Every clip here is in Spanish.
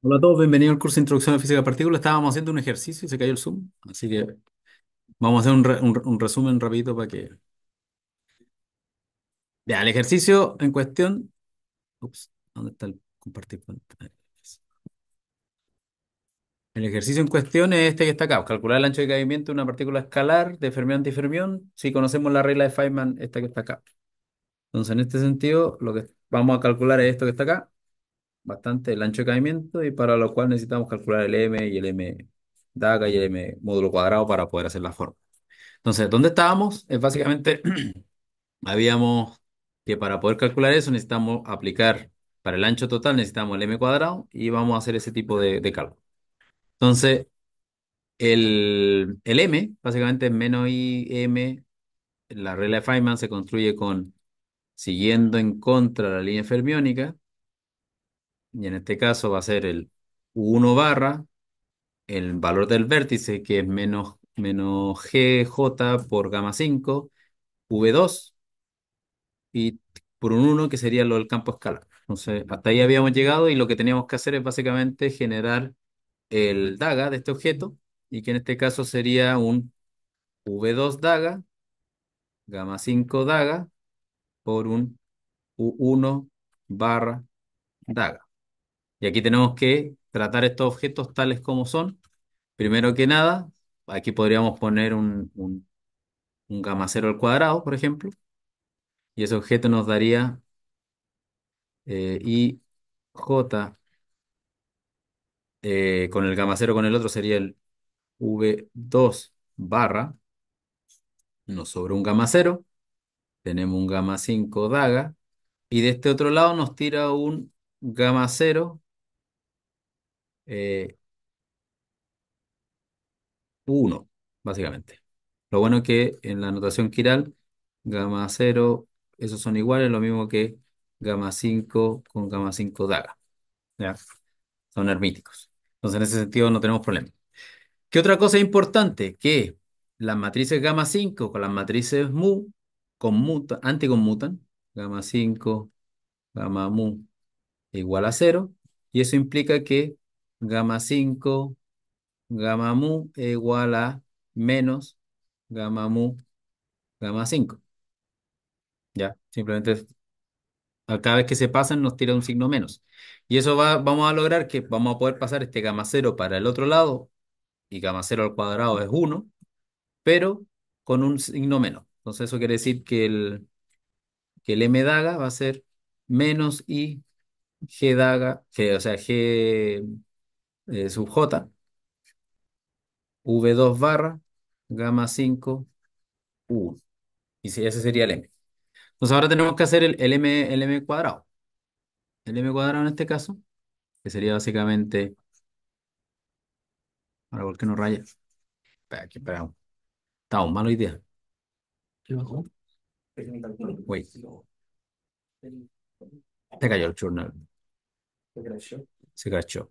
Hola a todos, bienvenidos al curso de Introducción a Física de Partículas. Estábamos haciendo un ejercicio y se cayó el Zoom, así que vamos a hacer un, resumen rapidito para que... Ya, el ejercicio en cuestión... ¿dónde está el compartir pantalla? El ejercicio en cuestión es este que está acá, calcular el ancho de caimiento de una partícula escalar de fermión-antifermión, si conocemos la regla de Feynman, esta que está acá. Entonces, en este sentido, lo que vamos a calcular es esto que está acá, bastante el ancho de caimiento y para lo cual necesitamos calcular el m y el m daga y el m módulo cuadrado para poder hacer la forma. Entonces, ¿dónde estábamos? Es básicamente, habíamos que para poder calcular eso necesitamos aplicar, para el ancho total necesitamos el m cuadrado y vamos a hacer ese tipo de, de cálculo. Entonces, el, el m, básicamente menos i m, la regla de Feynman se construye con, siguiendo en contra la línea fermiónica, y en este caso va a ser el u 1 barra el valor del vértice que es menos, menos GJ por gamma 5, V2 y por un 1 que sería lo del campo escalar. Entonces, hasta ahí habíamos llegado y lo que teníamos que hacer es básicamente generar el daga de este objeto y que en este caso sería un V2 daga, gamma 5 daga por un U1 barra daga. Y aquí tenemos que tratar estos objetos tales como son. Primero que nada, aquí podríamos poner un, un, gamma cero al cuadrado, por ejemplo. Y ese objeto nos daría eh, IJ eh, con el gamma cero con el otro sería el v2 barra. Nos sobra un gamma cero. Tenemos un gamma 5 daga. Y de este otro lado nos tira un gamma 0 1 eh, básicamente. Lo bueno es que en la notación quiral, gamma 0, esos son iguales, lo mismo que gamma 5 con gamma 5 daga. Son hermíticos. Entonces, en ese sentido, no tenemos problema. ¿Qué otra cosa importante? Que las matrices gamma 5 con las matrices mu anticonmutan. Gamma 5, gamma mu igual a 0. Y eso implica que gamma 5, gamma mu igual a menos gamma mu, gamma 5. Ya, simplemente a cada vez que se pasan nos tira un signo menos. Y eso va, vamos a lograr que vamos a poder pasar este gamma 0 para el otro lado, y gamma 0 al cuadrado es 1, pero con un signo menos. Entonces eso quiere decir que el, que m daga va a ser menos i g daga, que, o sea, g eh, sub J, V2 barra, gamma 5, U. Y ese sería el M. Entonces ahora tenemos que hacer el, M, el M cuadrado. El M cuadrado en este caso, que sería básicamente... Ahora, ¿por no raya? Espera, aquí, Está un malo idea. ¿Qué bajó? Te cayó el journal. Se crachó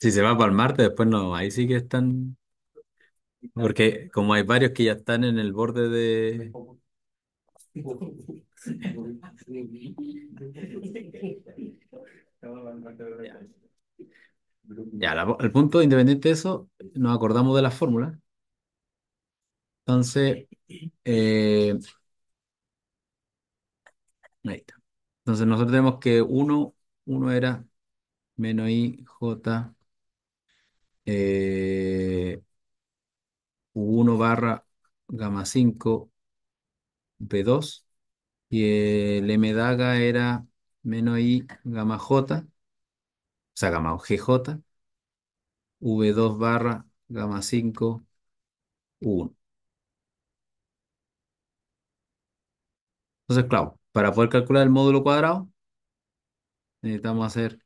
Si se va para el Marte, después no, ahí sí que están, porque como hay varios que ya están en el borde de... Ya, el punto, independiente de eso, nos acordamos de la fórmula. Entonces, eh, ahí está. Entonces nosotros tenemos que 1, 1 era menos i, j. Eh, U1 barra gamma 5 B2 y el M daga era menos I gamma J, o sea, gamma GJ, V2 barra gamma 5 U1. Entonces, claro, para poder calcular el módulo cuadrado, necesitamos hacer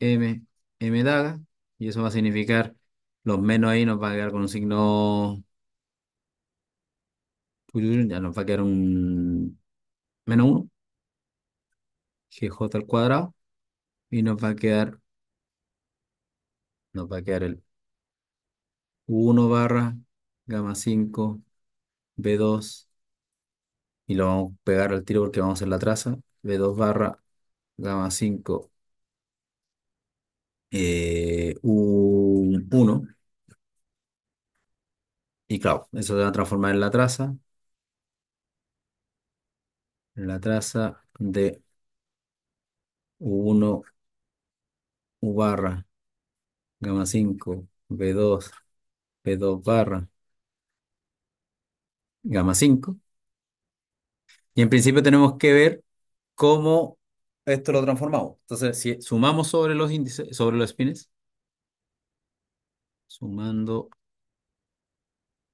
M, M daga y eso va a significar, los menos ahí nos va a quedar con un signo, ya nos va a quedar un menos 1, gj al cuadrado, y nos va a quedar, nos va a quedar el 1 barra gamma 5 b2, y lo vamos a pegar al tiro porque vamos a hacer la traza, b2 barra gamma 5 eh, un 1. Y claro, eso se va a transformar en la traza. la traza de U1, U barra, gamma 5, B2, B2 barra, gamma 5. Y en principio tenemos que ver cómo esto lo transformamos. Entonces, si sumamos sobre los índices, sobre los spines. sumando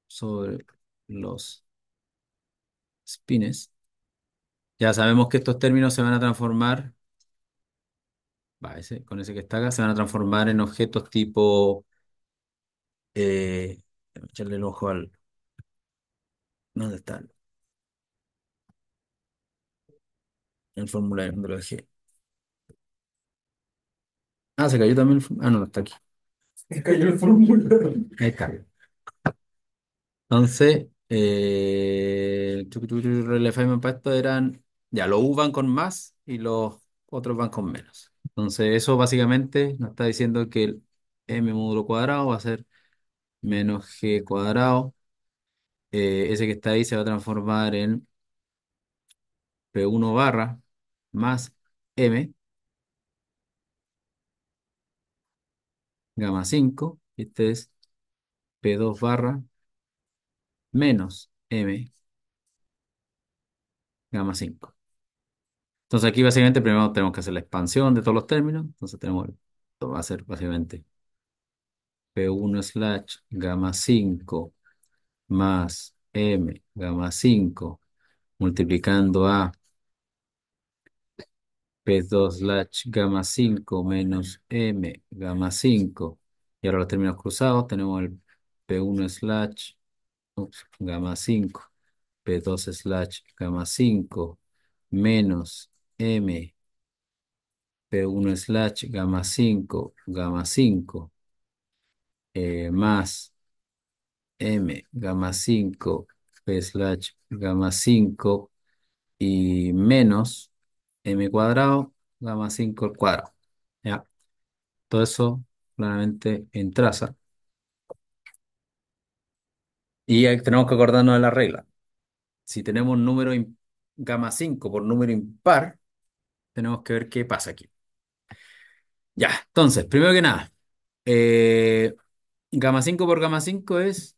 sobre los spines, ya sabemos que estos términos se van a transformar, con ese que está acá, se van a transformar en objetos tipo, eh, echarle el ojo al, ¿dónde están? El formulario, de de G. Ah, se cayó también el Ah, no, está aquí. Se cayó el formulario. Ahí está. Entonces, eh, el el FM para esto eran, ya, los U van con más y los otros van con menos. Entonces, eso básicamente nos está diciendo que el M módulo cuadrado va a ser menos G cuadrado. Eh, ese que está ahí se va a transformar en P1 barra más M, gamma 5, este es P2 barra menos M, gamma 5. Entonces aquí básicamente primero tenemos que hacer la expansión de todos los términos, entonces tenemos, esto va a ser básicamente P1 slash gamma 5 más M gamma 5 multiplicando a P2 slash gamma 5 menos M gamma 5. Y ahora los términos cruzados tenemos el P1 slash gamma 5. P2 slash gamma 5 menos M P1 slash gamma 5 gamma 5 eh, más M gamma 5 P slash gamma 5 y menos m cuadrado, gamma 5 al cuadrado. ¿Ya? Todo eso claramente en traza. Y tenemos que acordarnos de la regla. Si tenemos un número gamma 5 por número impar, tenemos que ver qué pasa aquí. Ya, entonces, primero que nada, eh, gamma 5 por gamma 5 es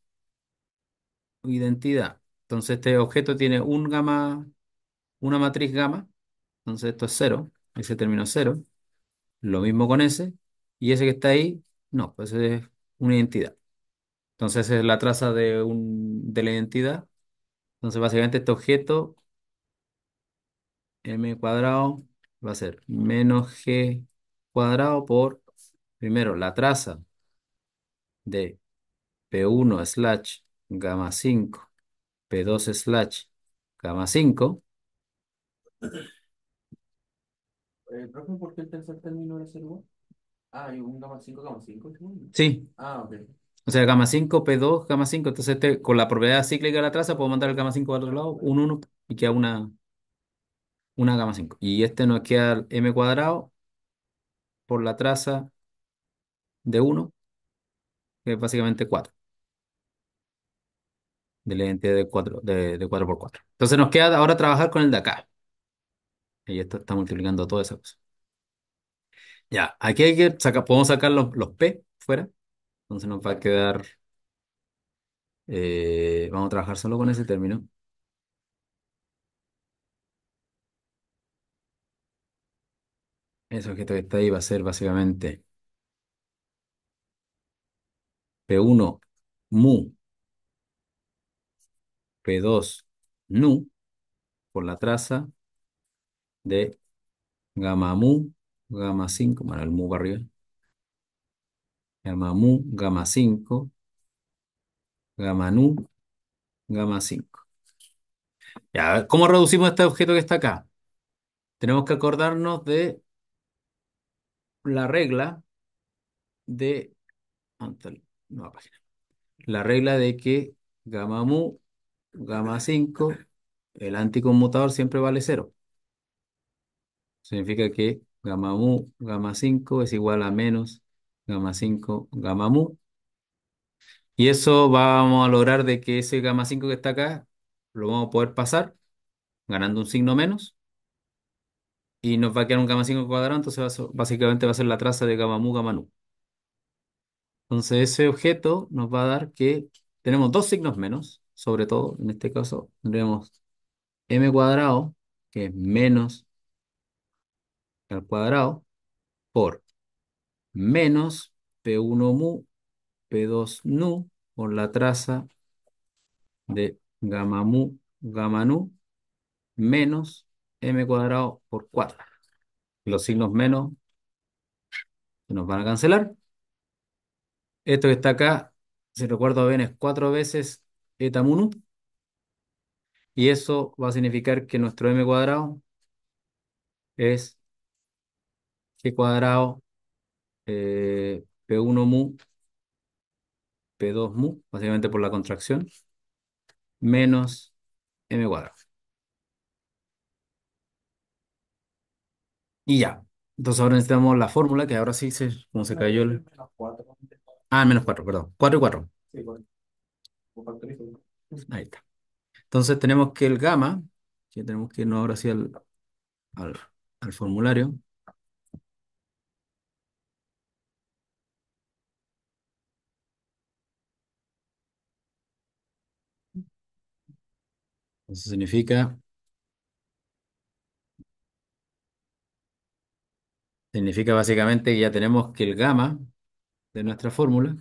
identidad. Entonces, este objeto tiene un gamma, una matriz gamma, entonces esto es cero. ese término es 0. Lo mismo con ese. Y ese que está ahí, no, pues es una identidad. Entonces es la traza de, de la identidad. Entonces básicamente este objeto m cuadrado va a ser menos g cuadrado por, primero, la traza de P1 slash gamma 5, P2 slash gamma 5 eh, ¿por qué el tercer término era 1? Ah, ¿y un gamma 5, gamma 5. ¿sí? Ah, ok. o sea, gamma 5, P2, gamma 5. Entonces, este, con la propiedad cíclica de la traza, puedo mandar el gamma 5 al otro lado, un 1 y queda una, una gamma 5. Y este nos queda m cuadrado por la traza de 1, que es básicamente 4, de la identidad de 4, de, de 4 por 4. Entonces, nos queda ahora trabajar con el de acá. Y esto está multiplicando toda esa cosa. Ya, aquí hay que podemos sacar los, P fuera. Entonces nos va a quedar... Eh, vamos a trabajar solo con ese término. Ese objeto que está ahí va a ser básicamente P1 mu, P2 nu, por la traza, de gamma mu, gamma 5, bueno, el mu arriba, gamma mu, gamma 5, gamma nu, gamma 5. Ya, ¿cómo reducimos este objeto que está acá? Tenemos que acordarnos de la regla de página. La regla de que gamma mu, gamma 5, el anticonmutador siempre vale 0 significa que gamma mu, gamma 5 es igual a menos gamma 5, gamma mu. Y eso vamos a lograr de que ese gamma 5 que está acá lo vamos a poder pasar ganando un signo menos. Y nos va a quedar un gamma 5 cuadrado, entonces básicamente va a ser la traza de gamma mu, gamma nu. Entonces ese objeto nos va a dar que tenemos dos signos menos, sobre todo en este caso tendremos m cuadrado, que es menos al cuadrado por menos P1 mu P2 nu por la traza de gamma mu gamma nu menos m cuadrado por 4. Los signos menos se nos van a cancelar. Esto que está acá, si recuerdo bien, es cuatro veces eta mu nu. Y eso va a significar que nuestro m cuadrado es G cuadrado, eh, P1 mu, P2 mu, básicamente por la contracción, menos M cuadrado. Y ya. Entonces ahora necesitamos la fórmula, que ahora sí, se, como se cayó el... Ah, menos 4, perdón. 4 y 4. Ahí está. Entonces tenemos que el gamma, que tenemos que irnos ahora sí al, al formulario. Eso significa, significa básicamente que ya tenemos que el gamma de nuestra fórmula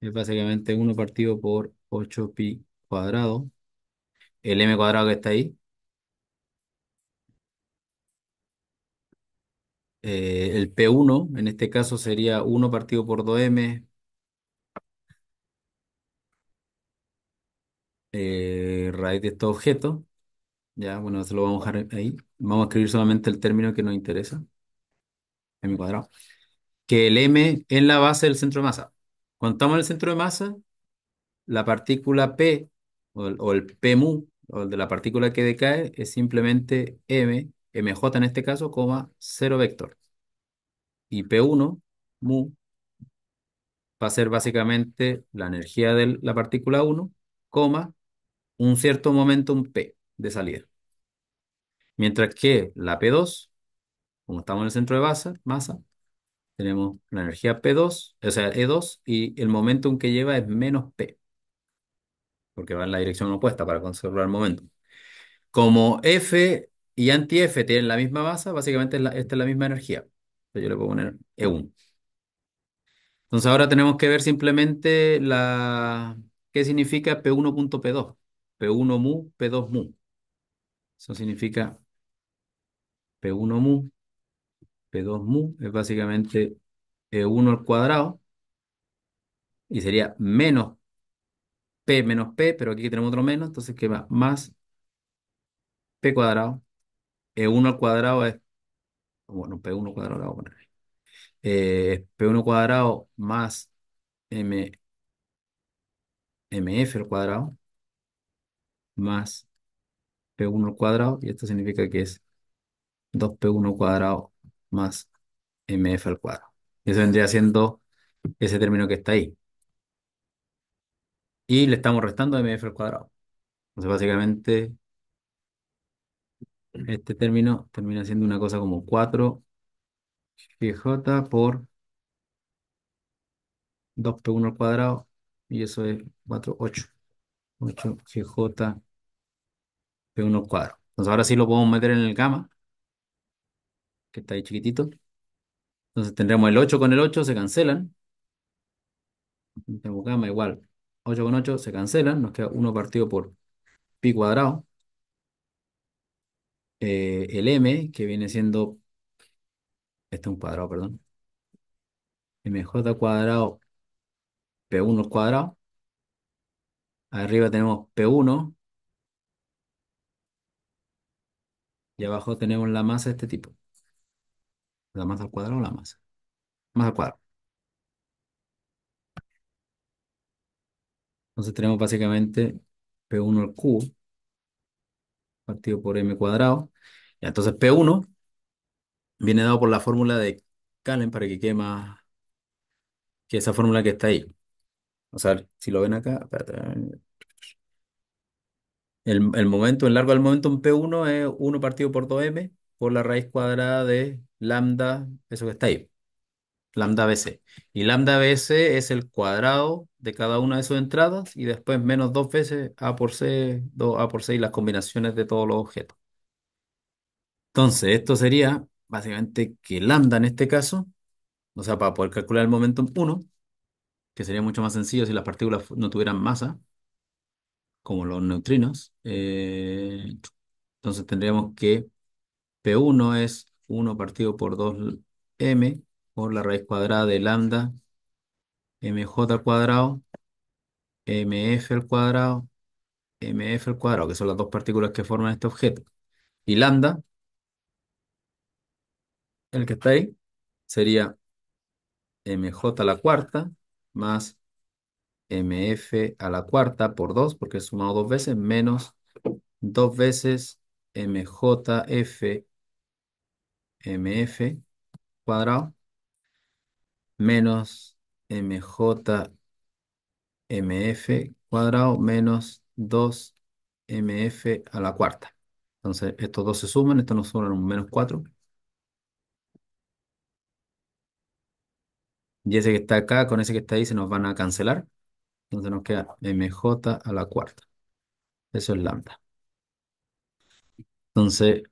es básicamente 1 partido por 8pi cuadrado, el m cuadrado que está ahí, eh, el P1 en este caso sería 1 partido por 2m Eh, raíz de estos objeto, Ya, bueno, se lo vamos a dejar ahí. Vamos a escribir solamente el término que nos interesa, m cuadrado. Que el m es la base del centro de masa. Cuando en el centro de masa, la partícula p o el, p mu, o el de la partícula que decae, es simplemente m, mj en este caso, coma cero vector. Y p1, mu, va a ser básicamente la energía de la partícula 1, coma un cierto momentum P de salida. Mientras que la P2, como estamos en el centro de base, masa, tenemos la energía P2, o sea, E2, y el momentum que lleva es menos P, porque va en la dirección opuesta para conservar el momento. Como F y anti-F tienen la misma masa, básicamente esta es la misma energía. yo le puedo poner E1. Entonces ahora tenemos que ver simplemente la, qué significa P1.P2. P1 mu, P2 mu. Eso significa P1 mu, P2 mu, es básicamente E1 al cuadrado, y sería menos P menos P, pero aquí tenemos otro menos, entonces ¿qué más P cuadrado, E1 al cuadrado es, bueno, P1 cuadrado lo voy a poner ahí. Eh, P1 cuadrado más M, MF al cuadrado, más P1 al cuadrado y esto significa que es 2P1 al cuadrado más MF al cuadrado. eso vendría siendo ese término que está ahí. Y le estamos restando MF al cuadrado. Entonces básicamente este término termina siendo una cosa como 4 GJ por 2P1 al cuadrado y eso es 4, 8. 8 GJ P1 cuadrado, Entonces ahora sí lo podemos meter en el gamma, que está ahí chiquitito. Entonces tendremos el 8 con el 8, se cancelan. Tenemos gamma igual, 8 con 8 se cancelan, nos queda 1 partido por pi cuadrado. Eh, el m, que viene siendo, este es un cuadrado, perdón, mj cuadrado, p1 cuadrado. Arriba tenemos p1 Y abajo tenemos la masa de este tipo. La masa al cuadrado o la masa. Masa al cuadrado. Entonces tenemos básicamente P1 al cubo partido por m cuadrado. Y entonces P1 viene dado por la fórmula de calen para que quede más que esa fórmula que está ahí. O sea, si lo ven acá, el, momento, el largo del momento en P1 es 1 partido por 2m por la raíz cuadrada de lambda, eso que está ahí, lambda bc. Y lambda bc es el cuadrado de cada una de sus entradas y después menos dos veces a por c, 2a por c y las combinaciones de todos los objetos. Entonces, esto sería básicamente que lambda en este caso, o sea, para poder calcular el momentum 1, que sería mucho más sencillo si las partículas no tuvieran masa, como los neutrinos. Eh, entonces tendríamos que P1 es 1 partido por 2m por la raíz cuadrada de lambda mj al cuadrado, mf al cuadrado, mf al cuadrado, que son las dos partículas que forman este objeto. Y lambda, el que está ahí, sería mj a la cuarta más mf a la cuarta por 2, porque he sumado dos veces, menos dos veces mjf mf cuadrado menos mj mf cuadrado menos 2 mf a la cuarta. Entonces estos dos se suman, estos nos suman un menos 4. Y ese que está acá con ese que está ahí se nos van a cancelar. Entonces nos queda mj a la cuarta. Eso es lambda. Entonces,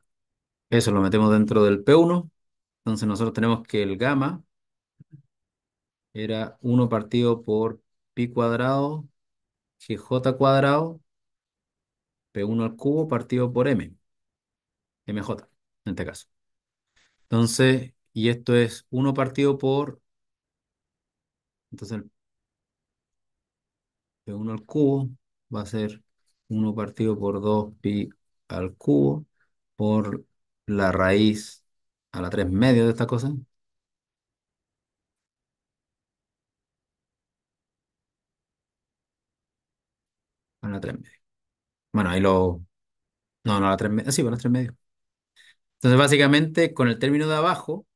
eso lo metemos dentro del P1. Entonces nosotros tenemos que el gamma era 1 partido por pi cuadrado, gj cuadrado, p1 al cubo partido por m, mj en este caso. Entonces, y esto es 1 partido por, entonces el de 1 al cubo va a ser 1 partido por 2pi al cubo por la raíz a la 3 medio de esta cosa. A la 3 medio. Bueno, ahí lo... No, no, a la 3 medio. Ah, sí, bueno, a la 3 medio. Entonces, básicamente, con el término de abajo,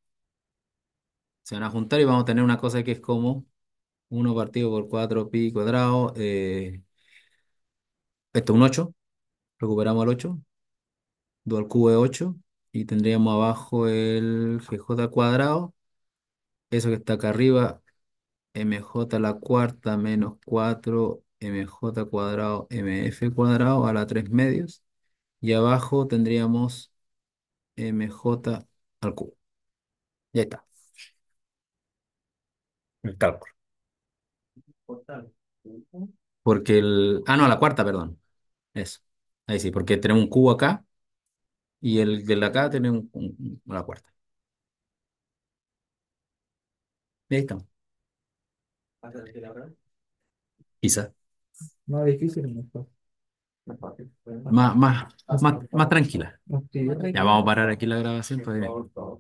se van a juntar y vamos a tener una cosa que es como 1 partido por 4 pi cuadrado. Eh, esto es un 8. Recuperamos el 8. 2 al cubo de 8. Y tendríamos abajo el GJ cuadrado. Eso que está acá arriba. MJ a la cuarta menos 4 MJ cuadrado MF cuadrado a la 3 medios. Y abajo tendríamos MJ al cubo. Ya está. El cálculo. Porque el. Ah, no, la cuarta, perdón. Eso. Ahí sí, porque tenemos un cubo acá y el de acá tiene un, la cuarta. ahí estamos. Quizás. Más difícil, Más, más, más, más tranquila. Ya vamos a parar aquí la grabación. pues,